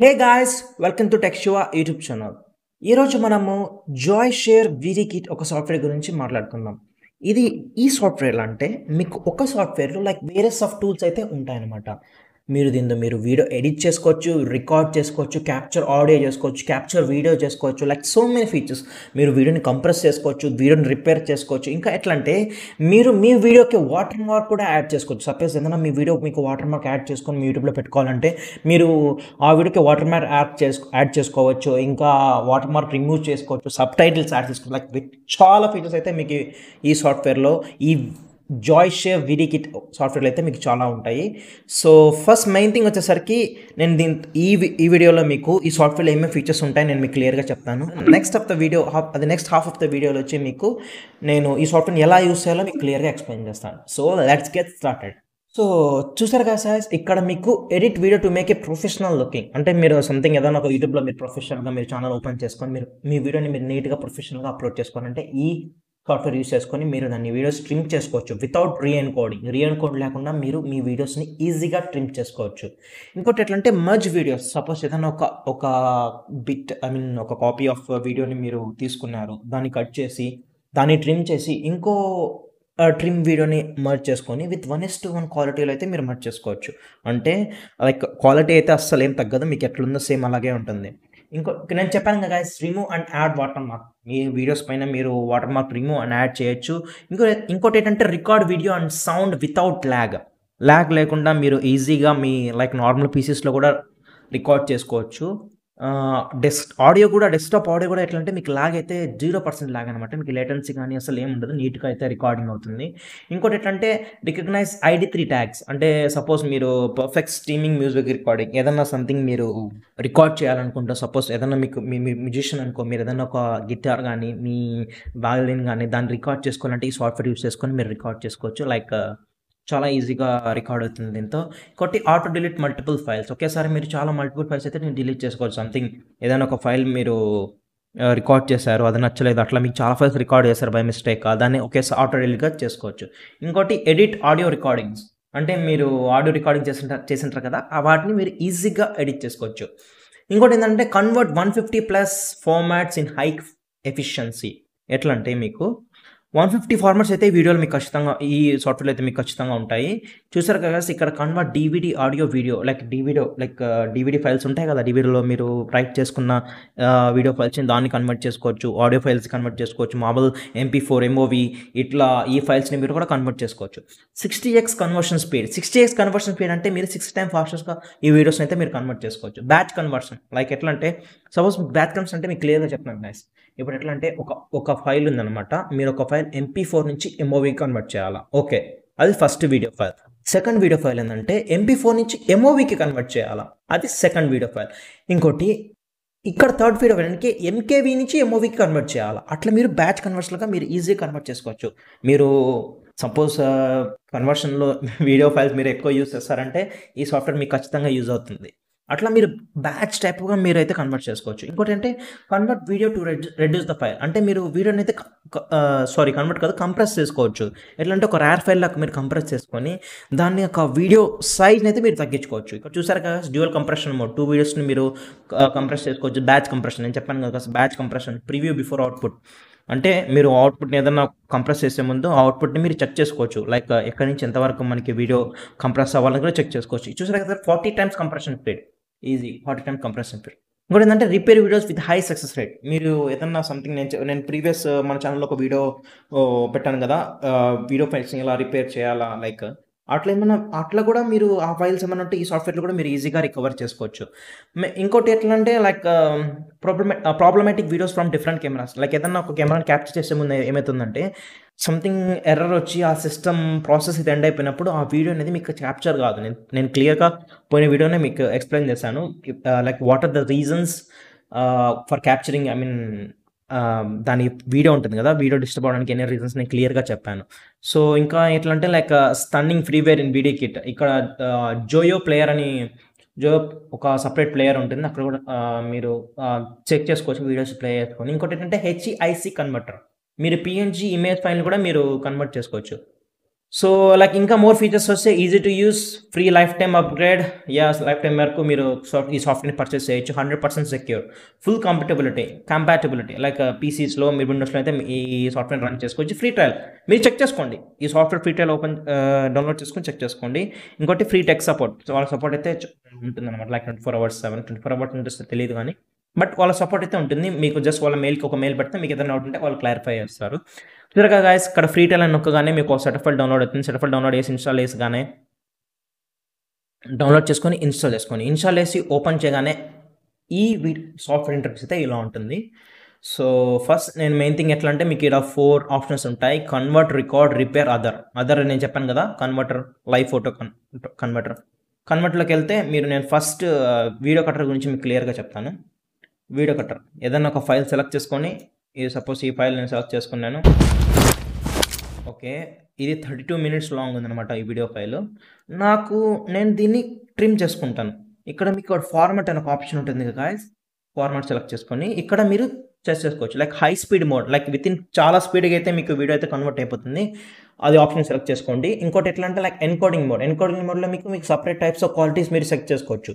Hey guys welcome to టెక్స్యువా YouTube channel ఈరోజు మనము జాయ్ షేర్ వీరీ కిట్ ఒక సాఫ్ట్వేర్ గురించి మాట్లాడుకుందాం ఇది ఈ సాఫ్ట్వేర్లు అంటే మీకు ఒక సాఫ్ట్వేర్లో లైక్ వేరే సాఫ్ట్ టూల్స్ అయితే ఉంటాయన్నమాట మీరు దీంతో మీరు వీడియో ఎడిట్ చేసుకోవచ్చు రికార్డ్ చేసుకోవచ్చు క్యాప్చర్ ఆడియో చేసుకోవచ్చు క్యాప్చర్ వీడియో చేసుకోవచ్చు లైక్ సో మెనీ ఫీచర్స్ మీరు వీడియోని కంప్రెస్ చేసుకోవచ్చు వీడియోని రిపేర్ చేసుకోవచ్చు ఇంకా ఎట్లా అంటే మీరు మీ వీడియోకి వాటర్ మార్క్ కూడా యాడ్ చేసుకోవచ్చు సపోజ్ ఏదైనా మీ వీడియో మీకు వాటర్ మార్క్ యాడ్ చేసుకొని మీ యూట్యూబ్లో పెట్టుకోవాలంటే మీరు ఆ వీడియోకి వాటర్ మార్క్ యాడ్ చేసుకో యాడ్ చేసుకోవచ్చు ఇంకా వాటర్ మార్క్ రిమూవ్ చేసుకోవచ్చు సబ్ టైటిల్స్ యాడ్ చేసుకోవచ్చు లైక్ చాలా ఫీచర్స్ అయితే మీకు ఈ సాఫ్ట్వేర్లో ఈ జాయ్ షేవ్ విడి కిట్ సాఫ్ట్వేర్లు అయితే మీకు చాలా ఉంటాయి సో ఫస్ట్ మెయిన్ థింగ్ వచ్చేసరికి నేను దీని ఈ ఈ వీడియోలో మీకు ఈ సాఫ్ట్వేర్లో ఏమేమి ఫీచర్స్ ఉంటాయి నేను మీకు క్లియర్గా చెప్తాను next of the video half అది నెక్స్ట్ హాఫ్ ఆఫ్ ద వీడియోలో వచ్చి మీకు నేను ఈ సాఫ్ట్వేర్ని ఎలా యూస్ చేయాలో మీకు క్లియర్గా ఎక్స్ప్లెయిన్ చేస్తాను so let's get started so చూసారు కదా సార్ ఇక్కడ మీకు edit video to make a professional looking అంటే మీరు సంథింగ్ ఏదైనా ఒక యూట్యూబ్లో మీరు ప్రొఫెషనల్గా మీరు ఛానల్ ఓపెన్ చేసుకొని మీరు మీ వీడియోని మీరు నీట్గా ప్రొఫెషనల్గా అప్లోడ్ చేసుకోవాలంటే ఈ సాఫ్ట్వేర్ యూస్ చేసుకొని మీరు దాన్ని వీడియోస్ ట్రిమ్ చేసుకోవచ్చు వితౌట్ రీఎన్కోడింగ్ కోడ్ లేకుండా మీరు మీ వీడియోస్ని ఈజీగా ట్రిమ్ చేసుకోవచ్చు ఇంకోటి ఎట్లంటే మజ్ వీడియోస్ సపోజ్ ఏదైనా ఒక ఒక బిట్ ఐ మీన్ ఒక కాపీ ఆఫ్ వీడియోని మీరు తీసుకున్నారు దాన్ని కట్ చేసి దాన్ని ట్రిమ్ చేసి ఇంకో ట్రిమ్ వీడియోని మర్చ్ చేసుకొని with one is to one క్వాలిటీలో అయితే మీరు మర్చ్ చేసుకోవచ్చు అంటే లైక్ క్వాలిటీ అయితే అస్సలు ఏం తగ్గదు మీకు ఎట్లుందో సేమ్ అలాగే ఉంటుంది ఇంకో నేను చెప్పాను కదా remove and add watermark మీ వీడియోస్ పైన మీరు watermark remove and add చేయొచ్చు ఇంకో ఇంకోటి ఏంటంటే record video and sound without lag lag లేకుండా మీరు ఈజీగా మీ లైక్ నార్మల్ పీసెస్లో కూడా రికార్డ్ చేసుకోవచ్చు డెస్క్ ఆడియో కూడా డెస్క్టాప్ ఆడియో కూడా ఎట్లా అంటే మీకు లాగ్ అయితే జీరో పర్సెంట్ లాగ్ అనమాట మీకు లేటెన్సీ కానీ అసలు ఏమి ఉండదు నీట్గా అయితే రికార్డింగ్ అవుతుంది ఇంకోటి ఎట్లంటే రికగ్నైజ్ ఐడి త్రీ ట్యాగ్స్ అంటే సపోజ్ మీరు పర్ఫెక్ట్ స్ట్రీమింగ్ మ్యూజిక్ రికార్డింగ్ ఏదన్నా సంథింగ్ మీరు రికార్డ్ చేయాలనుకుంటే సపోజ్ ఏదన్నా మీకు మీ మ్యూజిషియన్ అనుకో మీరు ఏదన్నా ఒక గిటార్ కానీ మీ వాయలిన్ కానీ దాన్ని రికార్డ్ చేసుకోవాలంటే ఈ సాఫ్ట్వేర్ యూస్ చేసుకొని మీరు రికార్డ్ చేసుకోవచ్చు లైక్ చాలా ఈజీగా రికార్డ్ అవుతుంది దీంతో ఇంకోటి ఆటో డిలీట్ మల్టిపుల్ ఫైల్స్ ఒకేసారి మీరు చాలా మల్టిపుల్ ఫైల్స్ అయితే నేను డిలీట్ చేసుకోవచ్చు సంథింగ్ ఏదైనా ఒక ఫైల్ మీరు రికార్డ్ చేశారు అది నచ్చలేదు అట్లా మీకు చాలా ఫైల్స్ రికార్డ్ చేశారు బై మిస్టేక్ దాన్ని ఒకేసారి ఆటో డిలీట్గా చేసుకోవచ్చు ఇంకోటి ఎడిట్ ఆడియో రికార్డింగ్స్ అంటే మీరు ఆడియో రికార్డింగ్ చేసిన చేసింటారు కదా వాటిని మీరు ఈజీగా ఎడిట్ చేసుకోవచ్చు ఇంకోటి ఏంటంటే convert one fifty plus formats in high efficiency ఎట్లా అంటే మీకు వన్ ఫిఫ్టీ ఫార్మాట్స్ అయితే వీడియోలు మీకు ఖచ్చితంగా ఈ సాఫ్ట్వేర్ అయితే మీకు ఖచ్చితంగా ఉంటాయి చూసారు కదా ఇక్కడ convert DVD audio video like DVD like DVD files ఉంటాయి కదా డీవీడీలో మీరు రైట్ చేసుకున్న వీడియో uh, ఫైల్స్ని దాన్ని కన్వర్ట్ చేసుకోవచ్చు ఆడియో ఫైల్స్ కన్వర్ట్ చేసుకోవచ్చు మామూలు ఎంపీ ఫోర్ ఎంఓవి ఇట్లా ఈ ఫైల్స్ని మీరు కూడా కన్వర్ట్ చేసుకోవచ్చు sixty X conversion speed sixty X conversion speed అంటే మీరు సిక్స్ టైమ్ ఫాస్టెస్ట్గా ఈ వీడియోస్ని అయితే మీరు కన్వర్ట్ చేసుకోవచ్చు బ్యాచ్ కన్వర్షన్ లైక్ ఎట్లా అంటే సపోజ్ బ్యాచ్ కన్వర్షన్ అంటే మీకు క్లియర్గా చెప్తున్నాను గైస్ ఇప్పుడు ఎట్లా అంటే ఒక ఒక ఫైల్ ఉందనమాట మీరు ఒక ఫైల్ ఎంపీ ఫోర్ నుంచి ఎంఓవి కన్వర్ట్ చేయాలా ఓకే అది first video file second video file ఏంటంటే ఎంపీ ఫోర్ నుంచి ఎంఓవికి కన్వర్ట్ చేయాలా అది సెకండ్ వీడియో ఫైల్ ఇంకోటి ఇక్కడ థర్డ్ వీడియో అవ్వడానికి ఎంకేవీ నుంచి ఎంఓవికి కన్వర్ట్ చేయాలా అట్లా మీరు బ్యాచ్ కన్వర్షన్లుగా మీరు ఈజీగా కన్వర్ట్ చేసుకోవచ్చు మీరు సపోజ్ కన్వర్షన్లో వీడియో ఫైల్స్ మీరు ఎక్కువ యూస్ చేస్తారంటే ఈ సాఫ్ట్వేర్ మీకు ఖచ్చితంగా యూజ్ అవుతుంది అట్లా మీరు బ్యాచ్ టైప్గా మీరు అయితే కన్వర్ట్ చేసుకోవచ్చు ఇంకోటి అంటే convert video to reduce the file అంటే మీరు వీడియోని అయితే సారీ కన్వర్ట్ కాదు కంప్రెస్ చేసుకోవచ్చు ఎట్లా అంటే ఒక ర్యార్ ఫైల్ లాగా మీరు కంప్రెస్ చేసుకొని దాన్ని ఒక వీడియో సైజ్ని అయితే మీరు తగ్గించుకోవచ్చు ఇక్కడ చూసారు కదా డ్యూయల్ కంప్రెషన్ మోడ్ టూ వీడియోస్ని మీరు కంప్రెస్ చేసుకోవచ్చు బ్యాచ్ కంప్రెషన్ నేను చెప్పాను కదా batch compression preview before output అంటే మీరు అవుట్పుట్ని ఏదైనా కంప్రెస్ చేసే ముందు అవుట్పుట్ని మీరు చెక్ చేసుకోవచ్చు లైక్ ఎక్కడి నుంచి ఎంతవరకు మనకి వీడియో కంప్రెస్ అవ్వాలని కూడా చెక్ చేసుకోవచ్చు చూసారు కదా forty times compression speed easy hot time compression fill ఇంకోటి ఏంటంటే repair videos with high success rate మీరు ఏదన్నా సంథింగ్ నేను నేను ప్రీవియస్ మన ఛానల్లో ఒక వీడియో పెట్టాను కదా వీడియో ఫైల్స్ ఎలా రిపేర్ చేయాలా లైక్ అట్లా ఏమైనా అట్లా కూడా మీరు ఆ ఫైల్స్ ఏమైనా ఉంటే ఈ సాఫ్ట్వేర్లో కూడా మీరు ఈజీగా రికవర్ చేసుకోవచ్చు ఇంకోటి ఎట్లా అంటే లైక్ ప్రాబ్లమే problematic videos from different cameras like ఏదన్నా ఒక కెమెరాని క్యాప్చర్ చేసే ముందు ఏమవుతుందంటే సంథింగ్ ఎర్రర్ వచ్చి ఆ సిస్టమ్ ప్రాసెస్ ఇది ఎండ్ అయిపోయినప్పుడు ఆ వీడియో అనేది మీకు క్యాప్చర్ కాదు నేను నేను క్లియర్గా పోయిన వీడియోనే మీకు ఎక్స్ప్లెయిన్ చేశాను like what are the reasons for capturing I mean దాని వీడియో ఉంటుంది కదా వీడియో డిస్టర్బ్ అవడానికి ఎన్ని రీజన్స్ నేను క్లియర్గా చెప్పాను సో ఇంకా ఎట్లా అంటే like stunning freeware in video kit ఇక్కడ జోయో ప్లేయర్ అని జో ఒక సపరేట్ ప్లేయర్ ఉంటుంది అక్కడ కూడా మీరు చెక్ చేసుకోవచ్చు వీడియోస్ ప్లే చేసుకొని ఇంకోటి ఏంటంటే హెచ్ఈఐసి కన్వర్టర్ e మీరు పిఎన్జీ ఇమేజ్ ఫైల్ కూడా మీరు కన్వర్ట్ చేసుకోవచ్చు సో లైక్ ఇంకా మోర్ ఫీచర్స్ వస్తే easy to use free lifetime upgrade yeah lifetime వరకు మీరు సాఫ్ట్ ఈ సాఫ్ట్వేర్ పర్చేస్ చేయొచ్చు hundred percent secure full compatibility compatibility like పీసీస్లో మీరు విండోస్లో అయితే ఈ సాఫ్ట్వేర్ రన్ చేసుకోవచ్చు ఫ్రీ ట్రయల్ మీరు చెక్ చేసుకోండి ఈ software free trial open download చేసుకొని చెక్ చేసుకోండి ఇంకోటి ఫ్రీ టెక్ సపోర్ట్ సో వాళ్ళ సపోర్ట్ అయితే అనమాట like twenty four hours seven twenty four hours ఉంటుంది తెలియదు కానీ బట్ వాళ్ళ సపోర్ట్ అయితే ఉంటుంది మీకు జస్ట్ వాళ్ళ మెయిల్కి ఒక మెయిల్ పెడితే మీకు ఏదైనా డౌట్ ఉంటే వాళ్ళు క్లారిఫై చేస్తారు చూడగా గాయస్ ఇక్కడ ఫ్రీ టైల్ అని నొక్కగానే మీకు సెటఫైల్ డౌన్లోడ్ అవుతుంది సెట్ డౌన్లోడ్ చేసి ఇన్స్టాల్ చేసిగానే డౌన్లోడ్ చేసుకొని ఇన్స్టాల్ చేసుకొని ఇన్స్టాల్ చేసి ఓపెన్ చేయగానే ఈ సాఫ్ట్వేర్ ఇంటర్ఫేస్ అయితే ఇలా ఉంటుంది సో ఫస్ట్ నేను మెయిన్ థింగ్ ఎట్లా అంటే మీకు ఇక్కడ ఫోర్ ఆప్షన్స్ ఉంటాయి convert record repair other other నేను చెప్పాను కదా కన్వర్టర్ లైవ్ ఫోటో కన్ కన్వర్టర్ కన్వర్టర్లోకి వెళ్తే మీరు నేను ఫస్ట్ వీడియో కట్టర్ గురించి మీకు క్లియర్గా చెప్తాను వీడియో కట్టర్ ఏదైనా ఒక ఫైల్ సెలెక్ట్ చేసుకొని ఇది సపోజ్ ఈ ఫైల్ నేను సెలెక్ట్ చేసుకున్నాను ఓకే ఇది థర్టీ టూ మినిట్స్ లాంగ్ ఉందనమాట ఈ వీడియో ఫైల్ నాకు నేను దీన్ని ట్రిమ్ చేసుకుంటాను ఇక్కడ మీకు ఫార్మాట్ అనే ఒక ఆప్షన్ ఉంటుంది గాయస్ ఫార్మాట్ సెలెక్ట్ చేసుకొని ఇక్కడ మీరు సెట్ చేసుకోవచ్చు like high speed mode like within చాలా స్పీడ్గా అయితే మీకు వీడియో అయితే కన్వర్ట్ అయిపోతుంది అది ఆప్షన్ సెలెక్ట్ చేసుకోండి ఇంకోటి ఎట్లా అంటే లైక్ ఎన్కోడింగ్ మోడ్ ఎన్కోడింగ్ మోడ్లో మీకు మీకు సపరేట్ టైప్స్ ఆఫ్ క్వాలిటీస్ మీరు సెలెక్ట్ చేసుకోవచ్చు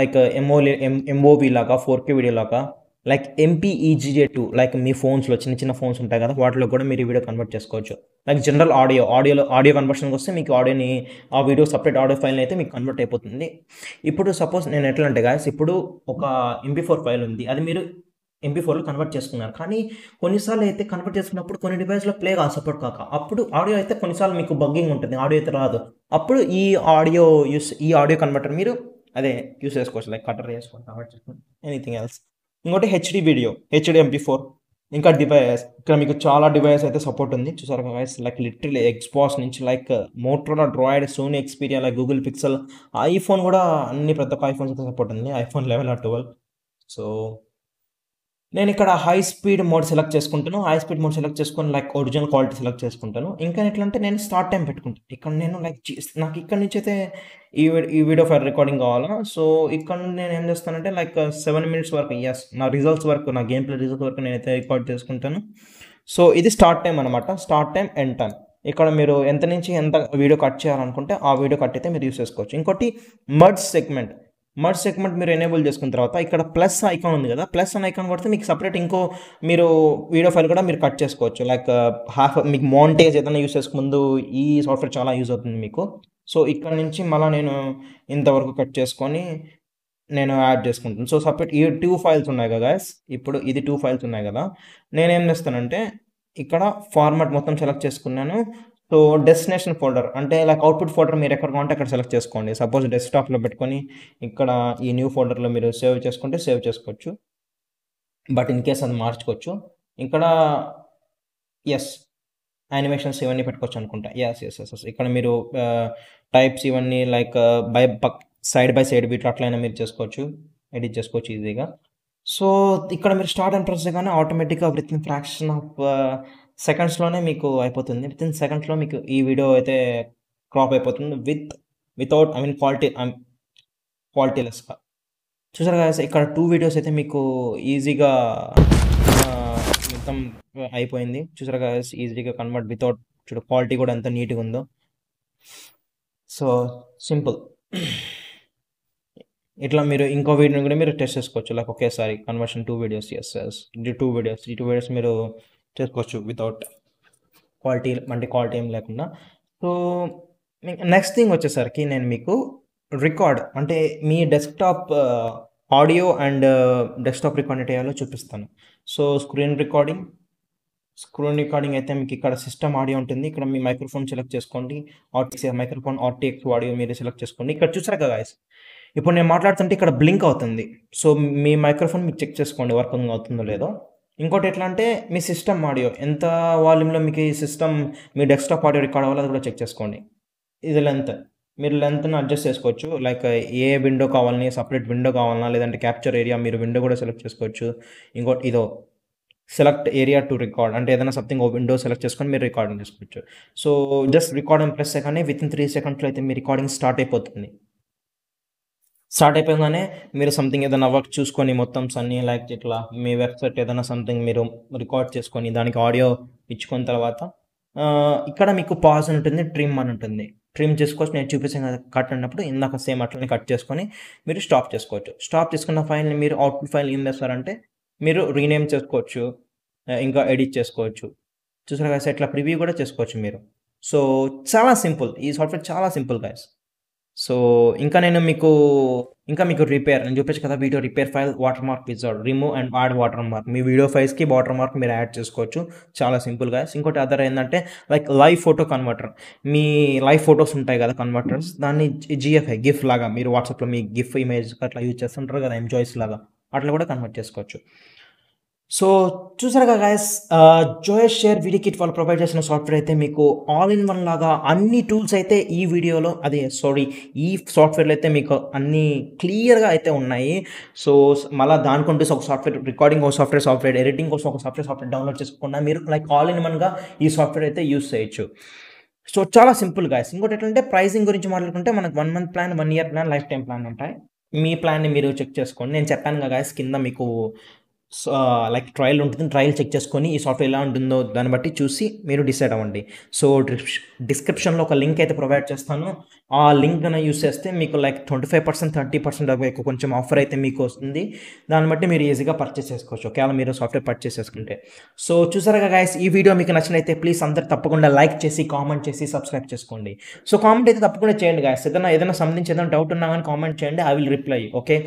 లైక్ ఎంఓ ఎంఓవి లాగా ఫోర్ కే వీడియో లాగా లైక్ ఎంపీఈజీజే టూ లైక్ మీ ఫోన్స్లో చిన్న చిన్న ఫోన్స్ ఉంటాయి కదా వాటిలో కూడా మీరు వీడియో కన్వర్ట్ చేసుకోవచ్చు లైక్ జనరల్ ఆడియో ఆడియోలో ఆడియో కన్వర్షన్కి వస్తే మీకు ఆడియోని ఆ వీడియో సపరేట్ ఆడియో ఫైల్ని అయితే మీకు కన్వర్ట్ అయిపోతుంది ఇప్పుడు సపోజ్ నేను ఎట్లా అంటే గాయస్ ఇప్పుడు ఒక ఎంపీ ఫోర్ ఫైల్ ఉంది అది మీరు ఎంపీ ఫోర్లో కన్వర్ట్ చేసుకున్నారు కానీ కొన్నిసార్లు అయితే కన్వర్ట్ చేసుకున్నప్పుడు కొన్ని డివైస్లో ప్లే కాదు సపోర్ట్ కాక అప్పుడు ఆడియో అయితే కొన్నిసార్లు మీకు బగ్గింగ్ ఉంటుంది ఆడియో అయితే రాదు అప్పుడు ఈ ఆడియో యూస్ ఈ ఆడియో కన్వర్టర్ మీరు అదే యూస్ చేసుకోవచ్చు లైక్ కటర్ చేసుకోవచ్చు కన్వర్ట్ చేసుకోండి ఎనీథింగ్ ఎల్స్ ఇంకోటి HD video HD MP four ఇంకా డివైస్ ఇక్కడ మీకు చాలా డివైస్ అయితే సపోర్ట్ ఉంది చూసారు గైస్ లైక్ లిటరలీ ఎక్స్బాస్ నుంచి like Motorola Droid Sony Xperia like Google Pixel iPhone కూడా అన్ని ప్రతి ఒక్క ఐఫోన్స్ అయితే సపోర్ట్ ఉంది ఐఫోన్ లెవెన్ ఆ ట్వెల్వ్ సో నేను ఇక్కడ హై స్పీడ్ మోడ్ సెలెక్ట్ చేసుకుంటాను హై స్పీడ్ మోడ్ సెలెక్ట్ చేసుకుని లైక్ ఒరిజినల్ క్వాలిటీ సెలెక్ట్ చేసుకుంటాను ఇంకా ఎట్లంటే నేను స్టార్ట్ టైం పెట్టుకుంటాను ఇక్కడ నేను లైక్ నాకు ఇక్కడ నుంచి అయితే ఈ ఈ వీడియో ఫైర్ రికార్డింగ్ కావాలా సో ఇక్కడ నుండి నేను ఏం చేస్తానంటే లైక్ సెవెన్ మినిట్స్ వరకు ఎస్ నా రిజల్ట్స్ వరకు నా గేమ్ ప్లే రిజల్ట్స్ వరకు నేనైతే రికార్డ్ చేసుకుంటాను సో ఇది స్టార్ట్ టైం అనమాట స్టార్ట్ టైం ఎండ్ టైం ఇక్కడ మీరు ఎంత నుంచి ఎంత వీడియో కట్ చేయాలనుకుంటే ఆ వీడియో కట్ అయితే మీరు యూస్ చేసుకోవచ్చు ఇంకోటి మర్జ్ సెగ్మెంట్ మర్జ్ సెగ్మెంట్ మీరు ఎనేబుల్ చేసుకున్న తర్వాత ఇక్కడ ప్లస్ ఐకాన్ ఉంది కదా ప్లస్ అనే ఐకాన్ కొడితే మీకు సపరేట్ ఇంకో మీరు వీడియో ఫైల్ కూడా మీరు కట్ చేసుకోవచ్చు లైక్ హాఫ్ uh, మీకు మౌంటేజ్ ఏదైనా యూస్ చేసుకు ముందు ఈ సాఫ్ట్వేర్ చాలా యూజ్ అవుతుంది మీకు సో ఇక్కడ నుంచి మళ్ళీ నేను ఇంతవరకు కట్ చేసుకొని నేను యాడ్ చేసుకుంటాను సో సపరేట్ ఈ టూ ఫైల్స్ ఉన్నాయి కదా గాయస్ ఇప్పుడు ఇది టూ ఫైల్స్ ఉన్నాయి కదా నేనేం చేస్తానంటే ఇక్కడ ఫార్మాట్ మొత్తం సెలెక్ట్ చేసుకున్నాను సో డెస్టినేషన్ ఫోల్డర్ అంటే లైక్ అవుట్పుట్ ఫోల్డర్ మీరు ఎక్కడ కావాలంటే అక్కడ సెలెక్ట్ చేసుకోండి సపోజ్ డెస్క్టాప్లో పెట్టుకొని ఇక్కడ ఈ న్యూ ఫోల్డర్లో మీరు సేవ్ చేసుకుంటే సేవ్ చేసుకోవచ్చు బట్ ఇన్ కేస్ అది మార్చుకోవచ్చు ఇక్కడ ఎస్ యానిమేషన్స్ ఇవన్నీ పెట్టుకోవచ్చు అనుకుంటా ఎస్ ఎస్ ఎస్ ఎస్ ఇక్కడ మీరు టైప్స్ ఇవన్నీ లైక్ బై పక్ సైడ్ బై సైడ్ వీటిలో అట్లయినా మీరు చేసుకోవచ్చు ఎడిట్ చేసుకోవచ్చు ఈజీగా సో ఇక్కడ మీరు స్టార్ట్ అండ్ ప్రెస్ కానీ ఆటోమేటిక్గా విత్ ఇన్ ఫ్రాక్షన్ ఆఫ్ సెకండ్స్లోనే మీకు అయిపోతుంది విత్ ఇన్ సెకండ్స్లో మీకు ఈ వీడియో అయితే క్రాప్ అయిపోతుంది with without I mean quality లెస్గా చూసారు కదా ఇక్కడ టూ వీడియోస్ అయితే మీకు ఈజీగా మొత్తం అయిపోయింది చూసారు కదా ఈజీగా కన్వర్ట్ వితౌట్ చూడు క్వాలిటీ కూడా ఎంత నీట్గా ఉందో సో సింపుల్ ఇట్లా మీరు ఇంకో వీడియోని కూడా మీరు టెస్ట్ చేసుకోవచ్చు లైక్ ఒకేసారి కన్వర్షన్ టూ వీడియోస్ ఎస్ ఎస్ టూ వీడియోస్ ఈ టూ వీడియోస్ మీరు చేసుకోవచ్చు వితౌట్ క్వాలిటీ మంటే క్వాలిటీ ఏం లేకుండా సో నెక్స్ట్ థింగ్ వచ్చేసరికి నేను మీకు రికార్డ్ అంటే మీ desktop audio and desktop record ఎట్ చేయాలో చూపిస్తాను so screen recording screen recording అయితే మీకు ఇక్కడ సిస్టమ్ ఆడియో ఉంటుంది ఇక్కడ మీ మైక్రోఫోన్ సెలెక్ట్ చేసుకోండి ఆర్టీక్స్ మైక్రోఫోన్ ఆర్టీఎక్స్ ఆడియో మీరే సెలెక్ట్ చేసుకోండి ఇక్కడ చూసారు కదా గాయస్ ఇప్పుడు నేను మాట్లాడుతుంటే ఇక్కడ బ్లింక్ అవుతుంది సో మీ మైక్రోఫోన్ మీరు చెక్ చేసుకోండి వర్కింగ్ అవుతుందో లేదో ఇంకోటి ఎట్లా అంటే మీ సిస్టమ్ ఆడియో ఎంత వాల్యూమ్లో మీకు ఈ సిస్టమ్ మీ డెస్క్టాప్ ఆడియో రికార్డ్ అవ్వాలి అది కూడా చెక్ చేసుకోండి ఇది లెంత్ మీరు లెంత్ని అడ్జస్ట్ చేసుకోవచ్చు లైక్ ఏ విండో కావాలని సపరేట్ విండో కావాలన్నా లేదంటే క్యాప్చర్ ఏరియా మీరు విండో కూడా సెలెక్ట్ చేసుకోవచ్చు ఇంకోటి ఇదో సెలెక్ట్ ఏరియా టు రికార్డ్ అంటే ఏదైనా సంథింగ్ విండో సెలెక్ట్ చేసుకొని మీరు రికార్డింగ్ చేసుకోవచ్చు సో జస్ట్ రికార్డింగ్ ప్రెస్ కానీ విత్ ఇన్ త్రీ సెకండ్స్లో అయితే మీ రికార్డింగ్ స్టార్ట్ అయిపోతుంది స్టార్ట్ అయిపోయిందనే మీరు సంథింగ్ ఏదైనా వర్క్ చూసుకొని మొత్తం సన్నీ లైక్ ఇట్లా మీ వెబ్సైట్ ఏదైనా సంథింగ్ మీరు రికార్డ్ చేసుకొని దానికి ఆడియో ఇచ్చుకున్న తర్వాత ఇక్కడ మీకు పాజ్ అని ఉంటుంది ట్రిమ్ అని ఉంటుంది ట్రిమ్ చేసుకోవచ్చు నేను చూపించిన కట్ అన్నప్పుడు ఇందాక సేమ్ అట్లనే కట్ చేసుకొని మీరు స్టాప్ చేసుకోవచ్చు స్టాప్ చేసుకున్న ఫైల్ని మీరు అవుట్పుట్ ఫైల్ ఏం చేస్తారంటే మీరు రీనేమ్ చేసుకోవచ్చు ఇంకా ఎడిట్ చేసుకోవచ్చు చూసారు కదా ఇట్లా ప్రివ్యూ కూడా చేసుకోవచ్చు మీరు సో చాలా సింపుల్ ఈ సాఫ్ట్వేర్ చాలా సింపుల్ గైస్ సో ఇంకా నేను మీకు ఇంకా మీకు రిపేర్ నేను చూపించు కదా video repair file watermark ఇచ్చాడు remove and add watermark మీ వీడియో ఫైల్స్కి వాటర్ మార్క్ మీరు యాడ్ చేసుకోవచ్చు చాలా సింపుల్గా ఇంకోటి అదర్ ఏంటంటే లైక్ లైవ్ ఫోటో కన్వర్టర్ మీ లైవ్ ఫొటోస్ ఉంటాయి కదా కన్వర్టర్స్ mm-hmm. దాన్ని జిఎఫ్ఐ గిఫ్ట్ లాగా మీరు వాట్సాప్లో మీ గిఫ్ట్ ఇమేజ్ అట్లా యూజ్ చేస్తుంటారు కదా ఎంజాయ్స్ లాగా అట్లా కూడా కన్వర్ట్ చేసుకోవచ్చు సో చూసారుగా guys Joyoshare VidiKit వాళ్ళు ప్రొవైడ్ చేసిన సాఫ్ట్వేర్ అయితే మీకు ఆల్ ఇన్ వన్ లాగా అన్ని టూల్స్ అయితే ఈ వీడియోలో అదే సారీ ఈ సాఫ్ట్వేర్లో అయితే మీకు అన్ని క్లియర్గా అయితే ఉన్నాయి సో మళ్ళీ దానికంటే ఒక సాఫ్ట్వేర్ రికార్డింగ్ ఒక సాఫ్ట్వేర్ సాఫ్ట్వేర్ ఎడిటింగ్ కోసం ఒక సాఫ్ట్వేర్ సాఫ్ట్వేర్ డౌన్లోడ్ చేసుకున్నా మీరు లైక్ ఆల్ ఇన్ వన్గా ఈ సాఫ్ట్వేర్ అయితే యూస్ చేయొచ్చు సో చాలా సింపుల్ గాయస్ ఇంకోటి ఏంటంటే ప్రైసింగ్ గురించి మాట్లాడుకుంటే మనకు one month plan one year plan lifetime plan ఉంటాయి మీ ప్లాన్ని మీరు చెక్ చేసుకోండి నేను చెప్పాను కదా గాయస్ కింద మీకు లైక్ ట్రయల్ ఉంటుంది ట్రయల్ చెక్ చేసుకొని ఈ సాఫ్ట్వేర్ ఎలా ఉంటుందో దాన్ని బట్టి చూసి మీరు డిసైడ్ అవ్వండి సో డిస్క్రిప్షన్లో ఒక లింక్ అయితే ప్రొవైడ్ చేస్తాను ఆ లింక్ కన్నా యూస్ చేస్తే మీకు like twenty five percent thirty percent కొంచెం ఆఫర్ అయితే మీకు వస్తుంది దాన్ని బట్టి మీరు ఈజీగా పర్చేస్ చేసుకోవచ్చు ఒకవేళ మీరు సాఫ్ట్వేర్ పర్చేస్ చేసుకుంటే సో చూసారుగా గాయస్ ఈ వీడియో మీకు నచ్చినైతే ప్లీజ్ అందరు తప్పకుండా లైక్ చేసి కామెంట్ చేసి సబ్స్క్రైబ్ చేసుకోండి సో కామెంట్ అయితే తప్పకుండా చేయండి గాయస్ ఏదైనా ఏదైనా సంబంధించి ఏదైనా డౌట్ ఉన్నా కానీ కామెంట్ చేయండి I will reply okay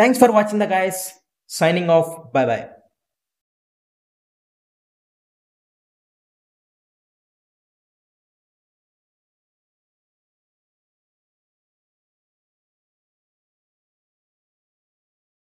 thanks for watching the guys Signing off. Bye bye.